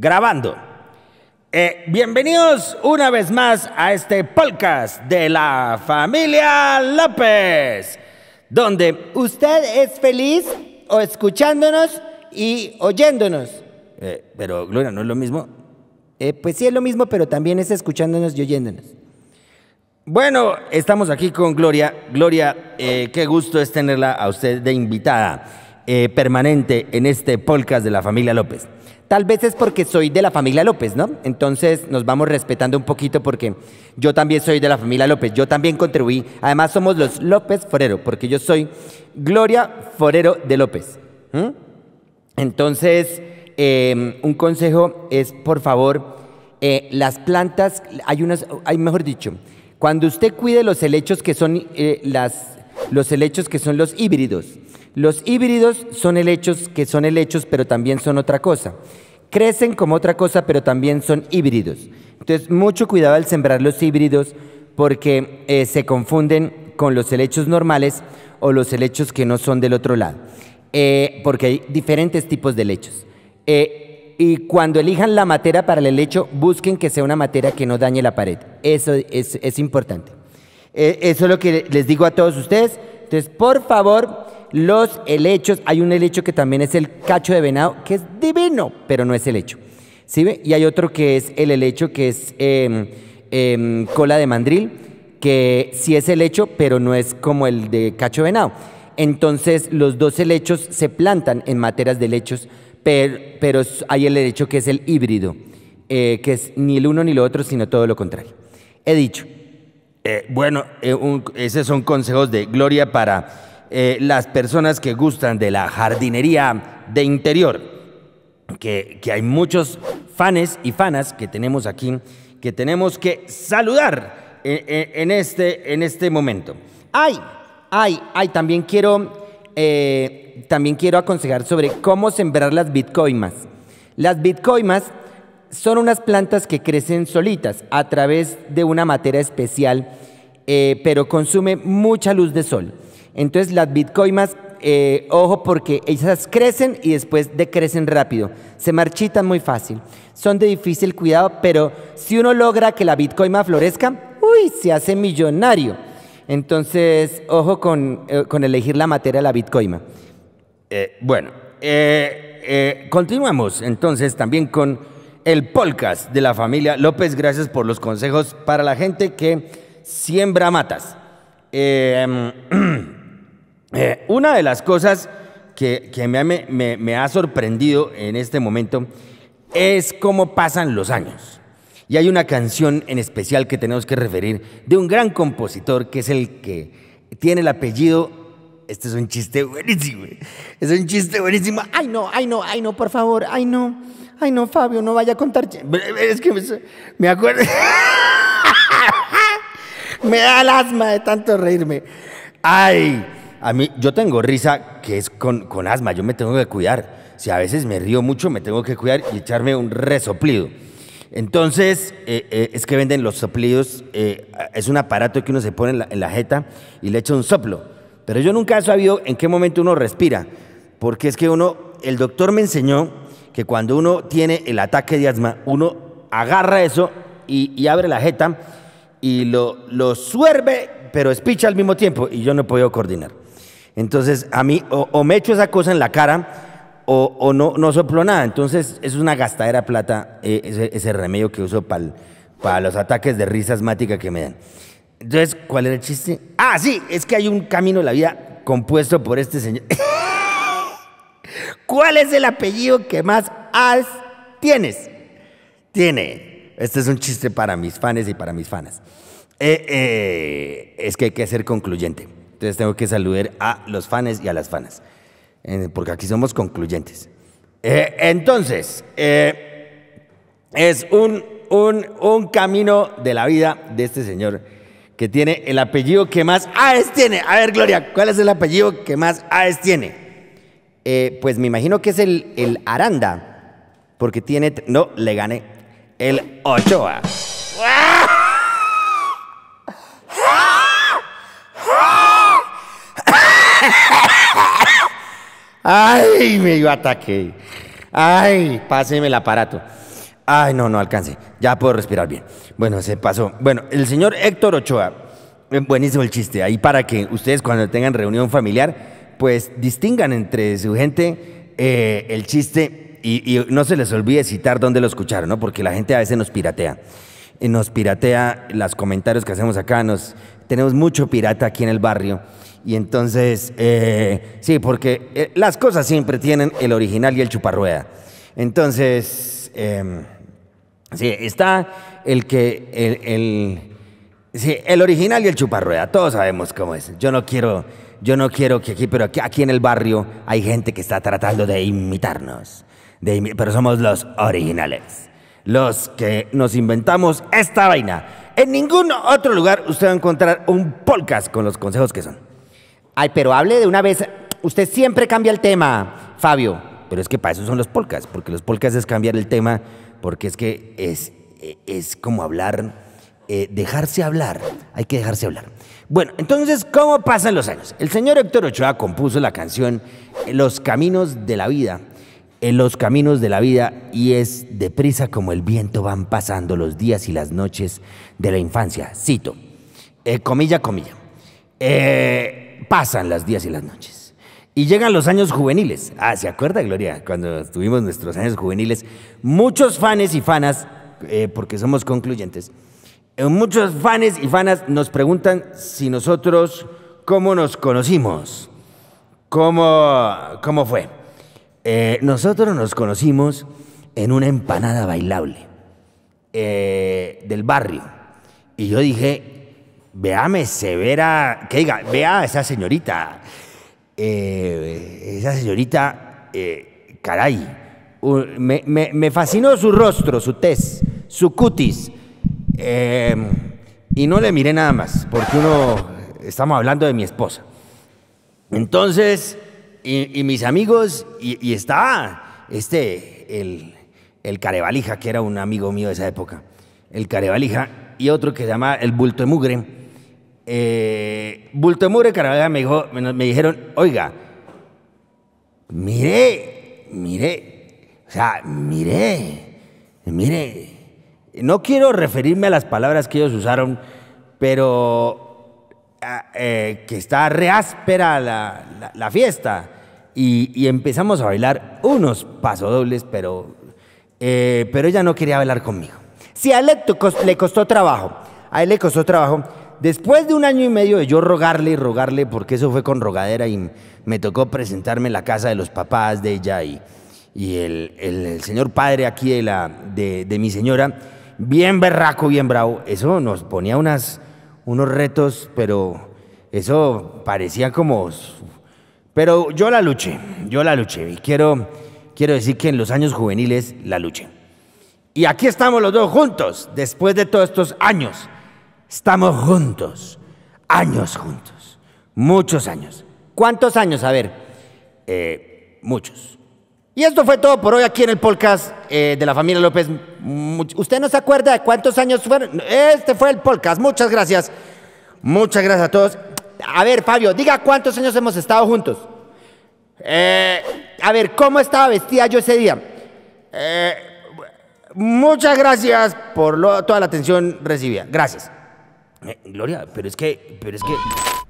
grabando. Eh, bienvenidos una vez más a este podcast de la familia López, donde usted es feliz o escuchándonos y oyéndonos. Eh, pero Gloria, ¿no es lo mismo? Eh, pues sí es lo mismo, pero también es escuchándonos y oyéndonos. Bueno, estamos aquí con Gloria. Gloria, qué gusto es tenerla a usted de invitada. Eh, permanente en este podcast de la familia López. Tal vez es porque soy de la familia López, ¿no? Entonces nos vamos respetando un poquito porque yo también soy de la familia López, yo también contribuí. Además somos los López Forero, porque yo soy Gloria Forero de López. Entonces, em, un consejo es, por favor, eh, las plantas, hay unas, hay mejor dicho, cuando usted cuide los helechos que son eh, las, los helechos que son los híbridos, los híbridos son helechos que son helechos, pero también son otra cosa. Crecen como otra cosa, pero también son híbridos. Entonces, mucho cuidado al sembrar los híbridos porque eh, se confunden con los helechos normales o los helechos que no son del otro lado, eh, porque hay diferentes tipos de helechos. Eh, y cuando elijan la materia para el helecho, busquen que sea una materia que no dañe la pared. Eso es, es importante. eso es lo que les digo a todos ustedes. Entonces, por favor, los helechos. Hay un helecho que también es el cacho de venado, que es divino, pero no es helecho. ¿Sí Y hay otro que es el helecho, que es em, em, cola de mandril, que sí es helecho, pero no es como el de cacho de venado. Entonces, los dos helechos se plantan en materas de helechos, pero, hay el helecho que es el híbrido, eh, que es ni el uno ni lo otro, sino todo lo contrario. He dicho. Eh, bueno, eh, esos son consejos de Gloria para eh, las personas que gustan de la jardinería de interior, que, hay muchos fans y fanas que tenemos aquí, que tenemos que saludar eh, eh, este, en, este, momento. ¡Ay! ¡Ay! ¡Ay! También quiero, también quiero aconsejar sobre cómo sembrar las bitcoimas. Las bitcoimas son unas plantas que crecen solitas a través de una materia especial, pero consume mucha luz de sol. Entonces las bitcoimas, eh, ojo porque ellas crecen y después decrecen rápido. Se marchitan muy fácil. Son de difícil cuidado, pero si uno logra que la bitcoima florezca, uy, se hace millonario. Entonces, ojo con, eh, elegir la materia de la bitcoima. Eh, bueno, continuamos entonces también con el podcast de la familia López. Gracias por los consejos para la gente que siembra matas. Eh, Eh, una de las cosas que, me, ha sorprendido en este momento es cómo pasan los años. Y hay una canción en especial que tenemos que referir de un gran compositor que es el que tiene el apellido. Este es un chiste buenísimo. Es un chiste buenísimo. Ay, no, ay, no, ay, no, por favor, ay, no. Ay, no, Fabio, no vaya a contar. Eh, es que me, me acuerdo. me da el asma de tanto reírme. Ay a mí, yo tengo risa que es con, asma, yo me tengo que cuidar. Si a veces me río mucho, me tengo que cuidar y echarme un resoplido. Entonces, eh, eh, es que venden los soplidos, eh, es un aparato que uno se pone en la, jeta y le echa un soplo. Pero yo nunca he sabido en qué momento uno respira, porque es que uno, el doctor me enseñó que cuando uno tiene el ataque de asma, uno agarra eso y, abre la jeta y lo, lo suerve pero es picha al mismo tiempo y yo no he podido coordinar. Entonces, a mí, o, me echo esa cosa en la cara o, no, no soplo nada. Entonces, es una gastadera plata eh, ese, remedio que uso para los ataques de risa asmática que me dan. Entonces, ¿cuál es el chiste? Ah, sí, es que hay un camino en la vida compuesto por este señor. ¿Cuál es el apellido que más has tienes? Tiene. Este es un chiste para mis fans y para mis fanas. Eh, eh, es que hay que ser concluyente. Entonces tengo que saludar a los fans y a las fanas, eh, porque aquí somos concluyentes. entonces, es un, un, camino de la vida de este señor que tiene el apellido que más Aes tiene. A ver, Gloria, ¿cuál es el apellido que más Aes tiene? pues me imagino que es el, el, Aranda, porque tiene... No, le gané. El Ochoa. Ay, me dio ataque! Ay, páseme el aparato. Ay, no, no alcance. Ya puedo respirar bien. Bueno, se pasó. Bueno, el señor Héctor Ochoa. Eh, buenísimo el chiste. Ahí para que ustedes cuando tengan reunión familiar, pues distingan entre su gente eh, el chiste y, y no se les olvide citar dónde lo escucharon, ¿no? Porque la gente a veces nos piratea. Eh, nos piratea los comentarios que hacemos acá, nos, tenemos mucho pirata aquí en el barrio. Y entonces, eh, sí, porque eh, las cosas siempre tienen el original y el chuparrueda. Entonces, eh, sí, está el que, el, sí, el original y el chuparrueda, todos sabemos cómo es. Yo no quiero, yo no quiero que aquí, pero aquí, en el barrio hay gente que está tratando de imitarnos, pero somos los originales los que nos inventamos esta vaina. En ningún otro lugar usted va a encontrar un podcast con los consejos que son. Ay, pero hable de una vez. Usted siempre cambia el tema, Fabio. Pero es que para eso son los podcasts, porque los podcasts es cambiar el tema, porque es que es, eh, es como hablar, eh, dejarse hablar. Hay que dejarse hablar. Bueno, entonces, ¿cómo pasan los años? El señor Héctor Ochoa compuso la canción Los Caminos de la Vida en los caminos de la vida y es deprisa como el viento van pasando los días y las noches de la infancia. Cito, eh, comilla, comilla. Eh, pasan las días y las noches. Y llegan los años juveniles. Ah, ¿se acuerda, Gloria? Cuando tuvimos nuestros años juveniles, muchos fanes y fanas, eh, porque somos concluyentes, muchos fanes y fanas nos preguntan si nosotros, cómo nos conocimos, cómo, cómo fue. Eh, nosotros nos conocimos en una empanada bailable eh, del barrio. Y yo dije, veame severa, que diga, vea esa señorita. Eh, esa señorita, caray, me, fascinó su rostro, su tez, su cutis. Em, y no le miré nada más, porque uno, estamos hablando de mi esposa. Entonces y, mis amigos, y, estaba está este, el, el Carevalija, que era un amigo mío de esa época, el Carevalija, y otro que se llama el Bulto de Mugre. Eh, Bulto de Mugre, me, dijo, me dijeron, oiga, mire, mire, o sea, mire, mire, no quiero referirme a las palabras que ellos usaron, pero Ah, eh, que está reáspera la, la, fiesta. Y, empezamos a bailar unos pasodobles, pero, eh, pero ella no quería bailar conmigo. Sí, a él le, costó trabajo. A él le costó trabajo. Después de un año y medio de yo rogarle y rogarle, porque eso fue con rogadera y me tocó presentarme en la casa de los papás de ella y, y el, señor padre aquí de, la, de mi señora, bien berraco, bien bravo, eso nos ponía unas unos retos, pero eso parecía como... Pero yo la luché, yo la luché y quiero, quiero decir que en los años juveniles la luché. Y aquí estamos los dos juntos, después de todos estos años. Estamos juntos, años juntos, muchos años. ¿Cuántos años? A ver, eh, muchos. Y esto fue todo por hoy aquí en el podcast eh, de la familia López. ¿Usted no se acuerda de cuántos años fueron? Este fue el podcast. Muchas gracias. Muchas gracias a todos. A ver, Fabio, diga cuántos años hemos estado juntos. Eh, a ver, ¿cómo estaba vestida yo ese día? Eh, muchas gracias por toda la atención recibida. Gracias. Gloria, pero es que, pero es que...